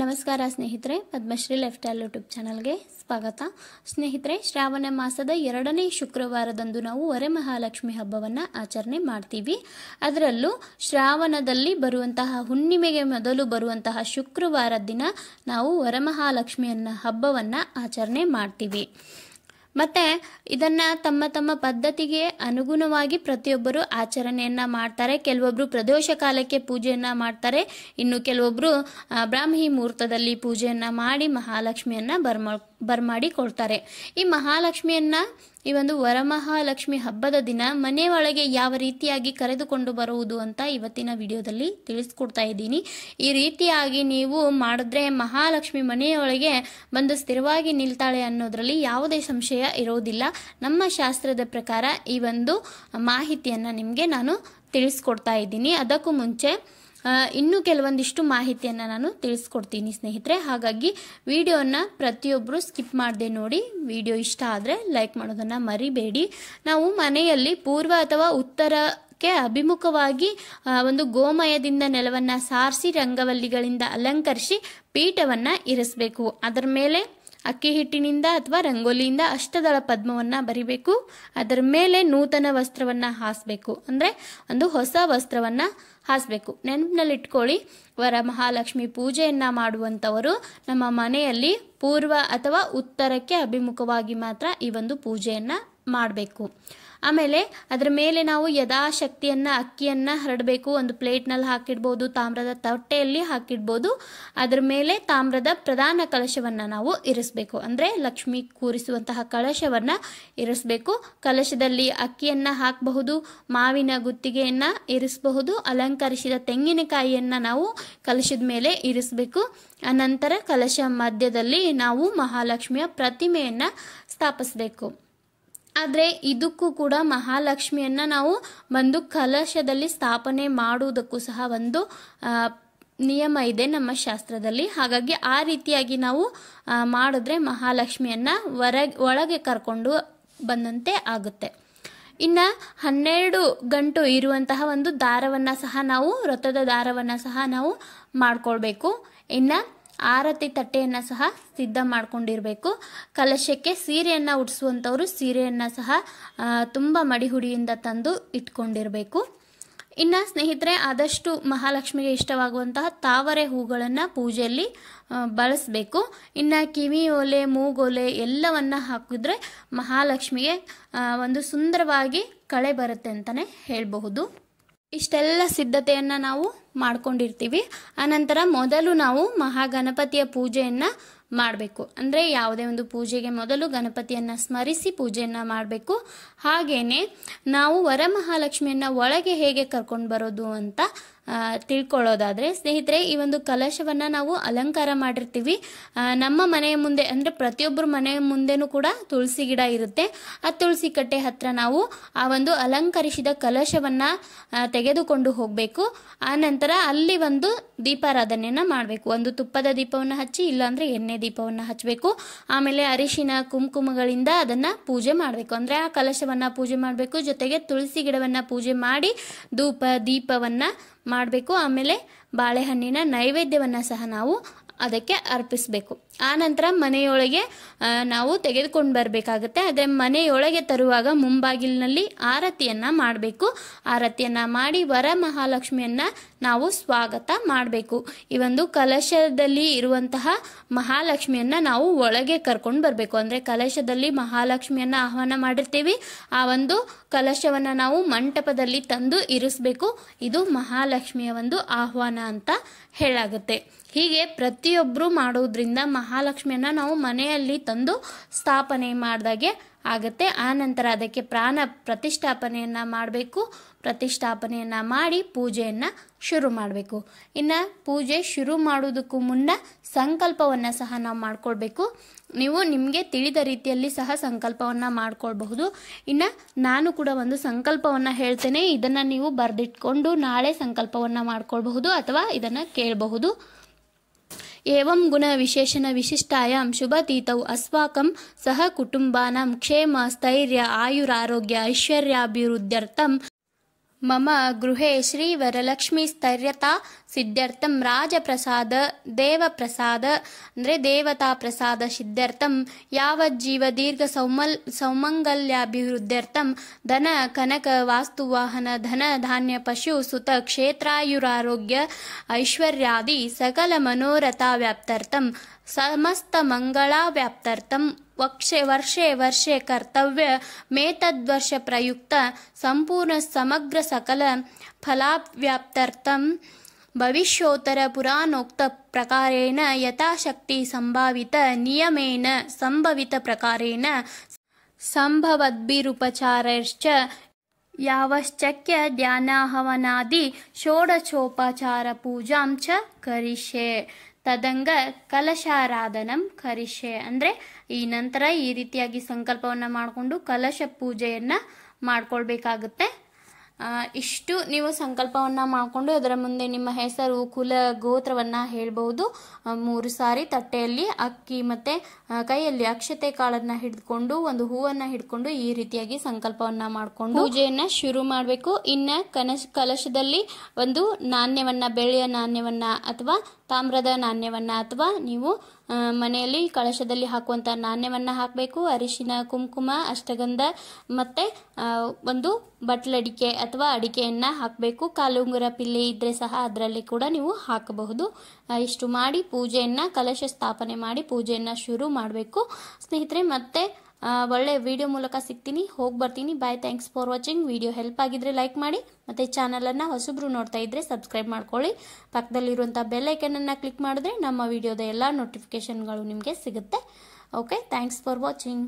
ನಮಸ್ಕಾರ ಸ್ನೇಹಿತರೆ Padmashri left style YouTube ಚಾನಲ್ಗೆ ಸ್ವಾಗತ ಸ್ನೇಹಿತರೆ ಶ್ರಾವಣ ಮಾಸದ ಎರಡನೇ ಶುಕ್ರವಾರದಂದು ನಾವು ವರಮಹಾಲಕ್ಷ್ಮಿ ಹಬ್ಬವನ್ನು ಆಚರಣೆ ಮಾಡ್ತೀವಿ ಅದರಲ್ಲೂ ಶ್ರಾವಣದಲ್ಲಿ ಬರುವಂತಹ ಹುಣ್ಣಿಮೆಗೆ ಮೊದಲು ಬರುವಂತಹ ಶುಕ್ರವಾರ ದಿನ ನಾವು ವರಮಹಾಲಕ್ಷ್ಮಿಯನ್ನ ಹಬ್ಬವನ್ನು ಆಚರಣೆ ಮಾಡ್ತೀವಿ ಮತ್ತೆ ಇದನ್ನ ತಮ್ಮ ತಮ್ಮ ಪದ್ಧತಿಗೆ ಅನುಗುಣವಾಗಿ ಪ್ರತಿಯೊಬ್ಬರು ಆಚರಣೆಯನ್ನ ಮಾಡ್ತಾರೆ ಕೆಲವೊಬ್ರು ಪ್ರದೋಷ ಕಾಲಕ್ಕೆ ಪೂಜೆಯನ್ನ ಮಾಡ್ತಾರೆ ಇನ್ನು ಕೆಲವೊಬ್ರು ಬ್ರಾಹ್ಮಿ ಮುಹೂರ್ತದಲ್ಲಿ ಪೂಜೆಯನ್ನ ಮಾಡಿ ಮಹಾಲಕ್ಷ್ಮಿಯನ್ನ ಬರ್ಮಾ ಬರ್ಮಾಡಿಕೊಳ್ತಾರೆ ಈ ಮಹಾಲಕ್ಷ್ಮಿಯನ್ನ ಈ ಒಂದು ವರಮಹಾಲಕ್ಷ್ಮಿ ಹಬ್ಬದ ದಿನ ಮನೆ ಒಳಗೆ ಯಾವ ರೀತಿಯಾಗಿ ಕರೆದುಕೊಂಡು ಬರುವುದು ಅಂತ ಇವತ್ತಿನ ವಿಡಿಯೋದಲ್ಲಿ ತಿಳಿಸ್ಕೊಡ್ತಾ ಇದ್ದೀನಿ ಈ ರೀತಿಯಾಗಿ ನೀವು ಮಾಡಿದ್ರೆ ಮಹಾಲಕ್ಷ್ಮಿ ಮನೆಯೊಳಗೆ ಬಂದು ಸ್ಥಿರವಾಗಿ ನಿಲ್ತಾಳೆ ಅನ್ನೋದರಲ್ಲಿ ಯಾವುದೇ ಸಂಶಯ ಇರೋದಿಲ್ಲ ನಮ್ಮ ಶಾಸ್ತ್ರದ ಪ್ರಕಾರ ಈ ಒಂದು ಮಾಹಿತಿಯನ್ನು ನಿಮಗೆ ನಾನು ತಿಳಿಸ್ಕೊಡ್ತಾ ಇದ್ದೀನಿ ಅದಕ್ಕೂ ಮುಂಚೆ ಇನ್ನೂ ಕೆಲವೊಂದಿಷ್ಟು ಮಾಹಿತಿಯನ್ನು ನಾನು ತಿಳಿಸ್ಕೊಡ್ತೀನಿ ಸ್ನೇಹಿತರೆ ಹಾಗಾಗಿ ವಿಡಿಯೋನ ಪ್ರತಿಯೊಬ್ಬರು ಸ್ಕಿಪ್ ಮಾಡದೆ ನೋಡಿ ವಿಡಿಯೋ ಇಷ್ಟ ಆದರೆ ಲೈಕ್ ಮಾಡೋದನ್ನು ಮರಿಬೇಡಿ ನಾವು ಮನೆಯಲ್ಲಿ ಪೂರ್ವ ಅಥವಾ ಉತ್ತರ ಅಭಿಮುಖವಾಗಿ ಒಂದು ಗೋಮಯದಿಂದ ನೆಲವನ್ನು ಸಾರಿಸಿ ರಂಗವಲ್ಲಿಗಳಿಂದ ಅಲಂಕರಿಸಿ ಪೀಠವನ್ನು ಇರಿಸಬೇಕು ಅದರ ಮೇಲೆ ಅಕ್ಕಿ ಹಿಟ್ಟಿನಿಂದ ಅಥವಾ ರಂಗೋಲಿಯಿಂದ ಅಷ್ಟದಳ ಪದ್ಮವನ್ನು ಬರಿಬೇಕು ಅದರ ಮೇಲೆ ನೂತನ ವಸ್ತ್ರವನ್ನು ಹಾಸಬೇಕು ಅಂದರೆ ಒಂದು ಹೊಸ ವಸ್ತ್ರವನ್ನು ಹಾಸಬೇಕು ನೆನಪಿನಲ್ಲಿಟ್ಕೊಳ್ಳಿ ವರ ಮಹಾಲಕ್ಷ್ಮಿ ಪೂಜೆಯನ್ನು ಮಾಡುವಂಥವರು ನಮ್ಮ ಮನೆಯಲ್ಲಿ ಪೂರ್ವ ಅಥವಾ ಉತ್ತರಕ್ಕೆ ಅಭಿಮುಖವಾಗಿ ಮಾತ್ರ ಈ ಒಂದು ಪೂಜೆಯನ್ನು ಮಾಡಬೇಕು ಆಮೇಲೆ ಅದರ ಮೇಲೆ ನಾವು ಯಥಾಶಕ್ತಿಯನ್ನು ಅಕ್ಕಿಯನ್ನು ಹರಡಬೇಕು ಒಂದು ಪ್ಲೇಟ್ನಲ್ಲಿ ಹಾಕಿಡ್ಬೋದು ತಾಮ್ರದ ತಟ್ಟೆಯಲ್ಲಿ ಹಾಕಿಡ್ಬೋದು ಅದರ ಮೇಲೆ ತಾಮ್ರದ ಪ್ರಧಾನ ಕಲಶವನ್ನು ನಾವು ಇರಿಸಬೇಕು ಅಂದರೆ ಲಕ್ಷ್ಮಿ ಕೂರಿಸುವಂತಹ ಕಲಶವನ್ನು ಇರಿಸಬೇಕು ಕಲಶದಲ್ಲಿ ಅಕ್ಕಿಯನ್ನು ಹಾಕಬಹುದು ಮಾವಿನ ಗುತ್ತಿಗೆಯನ್ನು ಇರಿಸಬಹುದು ಅಲಂಕರಿಸಿದ ತೆಂಗಿನಕಾಯಿಯನ್ನು ನಾವು ಕಲಶದ ಮೇಲೆ ಇರಿಸಬೇಕು ಅನಂತರ ಕಲಶ ಮಧ್ಯದಲ್ಲಿ ನಾವು ಮಹಾಲಕ್ಷ್ಮಿಯ ಪ್ರತಿಮೆಯನ್ನು ಸ್ಥಾಪಿಸಬೇಕು ಆದರೆ ಇದಕ್ಕೂ ಕೂಡ ಮಹಾಲಕ್ಷ್ಮಿಯನ್ನು ನಾವು ಒಂದು ಕಲಶದಲ್ಲಿ ಸ್ಥಾಪನೆ ಮಾಡುವುದಕ್ಕೂ ಸಹ ಒಂದು ನಿಯಮ ಇದೆ ನಮ್ಮ ಶಾಸ್ತ್ರದಲ್ಲಿ ಹಾಗಾಗಿ ಆ ರೀತಿಯಾಗಿ ನಾವು ಮಾಡಿದ್ರೆ ಮಹಾಲಕ್ಷ್ಮಿಯನ್ನು ಹೊರಗೆ ಒಳಗೆ ಕರ್ಕೊಂಡು ಬಂದಂತೆ ಆಗುತ್ತೆ ಇನ್ನು ಹನ್ನೆರಡು ಗಂಟು ಇರುವಂತಹ ಒಂದು ದಾರವನ್ನು ಸಹ ನಾವು ವ್ರತದ ದಾರವನ್ನು ಸಹ ನಾವು ಮಾಡಿಕೊಳ್ಬೇಕು ಇನ್ನು ಆರತಿ ತಟ್ಟೆಯನ್ನು ಸಹ ಸಿದ್ಧ ಮಾಡಿಕೊಂಡಿರಬೇಕು ಕಲಶಕ್ಕೆ ಸೀರೆಯನ್ನು ಉಡಿಸುವಂಥವರು ಸೀರೆಯನ್ನು ಸಹ ತುಂಬ ಮಡಿಹುಡಿಯಿಂದ ತಂದು ಇಟ್ಕೊಂಡಿರಬೇಕು ಇನ್ನು ಸ್ನೇಹಿತರೆ ಆದಷ್ಟು ಮಹಾಲಕ್ಷ್ಮಿಗೆ ಇಷ್ಟವಾಗುವಂತಹ ತಾವರೆ ಹೂಗಳನ್ನು ಪೂಜೆಯಲ್ಲಿ ಬಳಸಬೇಕು ಇನ್ನು ಕಿವಿ ಒಲೆ ಮೂಗೊಲೆ ಎಲ್ಲವನ್ನು ಹಾಕಿದ್ರೆ ಮಹಾಲಕ್ಷ್ಮಿಗೆ ಒಂದು ಸುಂದರವಾಗಿ ಕಳೆ ಬರುತ್ತೆ ಅಂತಲೇ ಹೇಳಬಹುದು ಇಷ್ಟೆಲ್ಲ ಸಿದ್ಧತೆಯನ್ನು ನಾವು ಮಾಡ್ಕೊಂಡಿರ್ತೀವಿ ಆನಂತರ ಮೊದಲು ನಾವು ಮಹಾಗಣಪತಿಯ ಪೂಜೆಯನ್ನು ಮಾಡಬೇಕು ಅಂದರೆ ಯಾವುದೇ ಒಂದು ಪೂಜೆಗೆ ಮೊದಲು ಗಣಪತಿಯನ್ನು ಸ್ಮರಿಸಿ ಪೂಜೆಯನ್ನು ಮಾಡಬೇಕು ಹಾಗೆಯೇ ನಾವು ವರಮಹಾಲಕ್ಷ್ಮಿಯನ್ನ ಒಳಗೆ ಹೇಗೆ ಕರ್ಕೊಂಡು ಬರೋದು ಅಂತ ತಿಳ್ಕೊಳ್ಳೋದಾದ್ರೆ ಸ್ನೇಹಿತರೆ ಈ ಒಂದು ಕಲಶವನ್ನು ನಾವು ಅಲಂಕಾರ ಮಾಡಿರ್ತೀವಿ ನಮ್ಮ ಮನೆಯ ಮುಂದೆ ಅಂದರೆ ಪ್ರತಿಯೊಬ್ಬರ ಮನೆಯ ಮುಂದೆನೂ ಕೂಡ ತುಳಸಿ ಗಿಡ ಇರುತ್ತೆ ಆ ತುಳಸಿ ಕಟ್ಟೆ ಹತ್ರ ನಾವು ಆ ಒಂದು ಅಲಂಕರಿಸಿದ ಕಲಶವನ್ನು ತೆಗೆದುಕೊಂಡು ಹೋಗಬೇಕು ಆ ನಂತರ ಅಲ್ಲಿ ಒಂದು ದೀಪಾರಾಧನೆಯನ್ನು ಮಾಡಬೇಕು ಒಂದು ತುಪ್ಪದ ದೀಪವನ್ನು ಹಚ್ಚಿ ಇಲ್ಲಾಂದರೆ ಎಣ್ಣೆ ದೀಪವನ್ನು ಹಚ್ಚಬೇಕು ಆಮೇಲೆ ಅರಿಶಿನ ಕುಂಕುಮಗಳಿಂದ ಅದನ್ನು ಪೂಜೆ ಮಾಡಬೇಕು ಅಂದರೆ ಆ ಕಲಶವನ್ನು ಪೂಜೆ ಮಾಡಬೇಕು ಜೊತೆಗೆ ತುಳಸಿ ಗಿಡವನ್ನು ಪೂಜೆ ಮಾಡಿ ಧೂಪ ದೀಪವನ್ನು ಮಾಡಬೇಕು ಆಮೇಲೆ ಬಾಳೆಹಣ್ಣಿನ ನೈವೇದ್ಯವನ್ನು ಸಹ ನಾವು ಅದಕ್ಕೆ ಅರ್ಪಿಸಬೇಕು ಆನಂತರ ಮನೆಯೊಳಗೆ ನಾವು ತೆಗೆದುಕೊಂಡು ಬರಬೇಕಾಗುತ್ತೆ ಅದೇ ಮನೆಯೊಳಗೆ ತರುವಾಗ ಮುಂಬಾಗಿಲಿನಲ್ಲಿ ಆರತಿಯನ್ನು ಮಾಡಬೇಕು ಆರತಿಯನ್ನು ಮಾಡಿ ವರ ಮಹಾಲಕ್ಷ್ಮಿಯನ್ನ ನಾವು ಸ್ವಾಗತ ಮಾಡಬೇಕು ಈ ಒಂದು ಕಲಶದಲ್ಲಿ ಇರುವಂತಹ ಮಹಾಲಕ್ಷ್ಮಿಯನ್ನು ನಾವು ಒಳಗೆ ಕರ್ಕೊಂಡು ಬರಬೇಕು ಅಂದರೆ ಕಲಶದಲ್ಲಿ ಮಹಾಲಕ್ಷ್ಮಿಯನ್ನು ಆಹ್ವಾನ ಮಾಡಿರ್ತೀವಿ ಆ ಒಂದು ಕಲಶವನ್ನು ನಾವು ಮಂಟಪದಲ್ಲಿ ತಂದು ಇರಿಸಬೇಕು ಇದು ಮಹಾಲಕ್ಷ್ಮಿಯ ಒಂದು ಆಹ್ವಾನ ಅಂತ ಹೇಳಾಗುತ್ತೆ ಹೀಗೆ ಪ್ರತಿಯೊಬ್ಬರು ಮಾಡೋದ್ರಿಂದ ಮಹಾಲಕ್ಷ್ಮಿಯನ್ನು ನಾವು ಮನೆಯಲ್ಲಿ ತಂದು ಸ್ಥಾಪನೆ ಮಾಡಿದಾಗೆ ಆಗುತ್ತೆ ಆನಂತರ ಅದಕ್ಕೆ ಪ್ರಾಣ ಪ್ರತಿಷ್ಠಾಪನೆಯನ್ನು ಮಾಡಬೇಕು ಪ್ರತಿಷ್ಠಾಪನೆಯನ್ನು ಮಾಡಿ ಪೂಜೆಯನ್ನು ಶುರು ಮಾಡಬೇಕು ಇನ್ನು ಪೂಜೆ ಶುರು ಮಾಡುವುದಕ್ಕೂ ಮುನ್ನ ಸಂಕಲ್ಪವನ್ನು ಸಹ ನಾವು ಮಾಡಿಕೊಳ್ಬೇಕು ನೀವು ನಿಮಗೆ ತಿಳಿದ ರೀತಿಯಲ್ಲಿ ಸಹ ಸಂಕಲ್ಪವನ್ನು ಮಾಡಿಕೊಳ್ಬಹುದು ಇನ್ನು ನಾನು ಕೂಡ ಒಂದು ಸಂಕಲ್ಪವನ್ನು ಹೇಳ್ತೇನೆ ಇದನ್ನು ನೀವು ಬರೆದಿಟ್ಕೊಂಡು ನಾಳೆ ಸಂಕಲ್ಪವನ್ನು ಮಾಡಿಕೊಳ್ಬಹುದು ಅಥವಾ ಇದನ್ನು ಕೇಳಬಹುದು एवं गुणविशेषणविशिष्टायां शुभतीतौ अस्माकं सहकुटुम्बानां क्षेमस्थैर्य आयुरारोग्य ऐश्वर्याभिवृद्ध्यर्थं मम गृहे श्रीवरलक्ष्मीस्तैर्यता सिद्ध्यर्थं राजप्रसाद देवप्रसाद अन्ते देवताप्रसादसिद्ध्यर्थं यावज्जीवदीर्घसौमल् सौमङ्गल्याभिवृद्ध्यर्थं धनकनकवास्तुवाहनधनधान्यपशुसुत क्षेत्रायुरारोग्य ऐश्वर्यादि सकलमनोरथाव्याप्त्यर्थं समस्तमङ्गलाव्याप्तर्थं वक्षे वर्षे वर्षे कर्तव्य, कर्तव्यमेतद्वर्षप्रयुक्त सम्पूर्णसमग्रसकलफलाव्याप्तर्थं भविष्योत्तरपुराणोक्तप्रकारेण यथाशक्तिसम्भावितनियमेन सम्भवितप्रकारेण सम्भवद्भिरुपचारैश्च यावश्चक्य षोडशोपचारपूजां च करिष्ये ತದಂಗ ಕಲಶಾರಾಧನಂ ಕರಿಷೆ ಅಂದರೆ ಈ ನಂತರ ಈ ರೀತಿಯಾಗಿ ಸಂಕಲ್ಪವನ್ನು ಮಾಡಿಕೊಂಡು ಕಲಶ ಪೂಜೆಯನ್ನು ಮಾಡ್ಕೊಳ್ಬೇಕಾಗುತ್ತೆ ಇಷ್ಟು ನೀವು ಸಂಕಲ್ಪವನ್ನು ಮಾಡಿಕೊಂಡು ಅದರ ಮುಂದೆ ನಿಮ್ಮ ಹೆಸರು ಕುಲ ಗೋತ್ರವನ್ನು ಹೇಳ್ಬೋದು ಮೂರು ಸಾರಿ ತಟ್ಟೆಯಲ್ಲಿ ಅಕ್ಕಿ ಮತ್ತು ಕೈಯಲ್ಲಿ ಅಕ್ಷತೆ ಕಾಳನ್ನು ಹಿಡಿದುಕೊಂಡು ಒಂದು ಹೂವನ್ನು ಹಿಡ್ಕೊಂಡು ಈ ರೀತಿಯಾಗಿ ಸಂಕಲ್ಪವನ್ನು ಮಾಡಿಕೊಂಡು ಪೂಜೆಯನ್ನು ಶುರು ಮಾಡಬೇಕು ಇನ್ನು ಕನಶ ಕಲಶದಲ್ಲಿ ಒಂದು ನಾಣ್ಯವನ್ನು ಬೆಳೆಯ ನಾಣ್ಯವನ್ನು ಅಥವಾ ತಾಮ್ರದ ನಾಣ್ಯವನ್ನು ಅಥವಾ ನೀವು ಮನೆಯಲ್ಲಿ ಕಳಶದಲ್ಲಿ ಹಾಕುವಂಥ ನಾಣ್ಯವನ್ನು ಹಾಕಬೇಕು ಅರಿಶಿನ ಕುಂಕುಮ ಅಷ್ಟಗಂಧ ಮತ್ತು ಒಂದು ಬಟ್ಲಡಿಕೆ ಅಥವಾ ಅಡಿಕೆಯನ್ನು ಹಾಕಬೇಕು ಕಾಲುಂಗುರ ಪಿಲ್ಲೆ ಇದ್ದರೆ ಸಹ ಅದರಲ್ಲಿ ಕೂಡ ನೀವು ಹಾಕಬಹುದು ಇಷ್ಟು ಮಾಡಿ ಪೂಜೆಯನ್ನು ಕಲಶ ಸ್ಥಾಪನೆ ಮಾಡಿ ಪೂಜೆಯನ್ನು ಶುರು ಮಾಡಬೇಕು ಸ್ನೇಹಿತರೆ ಮತ್ತೆ ಒಳ್ಳೆ ವಿಡಿಯೋ ಮೂಲಕ ಸಿಗ್ತೀನಿ ಹೋಗಿ ಬರ್ತೀನಿ bye thanks for watching video help ಆಗಿದ್ರೆ ಲೈಕ್ ಮಾಡಿ ಮತ್ತು ಚಾನಲನ್ನು ಹೊಸಬ್ರು ನೋಡ್ತಾ ಇದ್ದರೆ ಸಬ್ಸ್ಕ್ರೈಬ್ ಮಾಡ್ಕೊಳ್ಳಿ ಪಕ್ಕದಲ್ಲಿರುವಂಥ ಬೆಲ್ಲೈಕನನ್ನು ಕ್ಲಿಕ್ ಮಾಡಿದ್ರೆ ನಮ್ಮ ವಿಡಿಯೋದ ಎಲ್ಲ ನೋಟಿಫಿಕೇಷನ್ಗಳು ನಿಮಗೆ ಸಿಗುತ್ತೆ ಓಕೆ ಥ್ಯಾಂಕ್ಸ್ ಫಾರ್ ವಾಚಿಂಗ್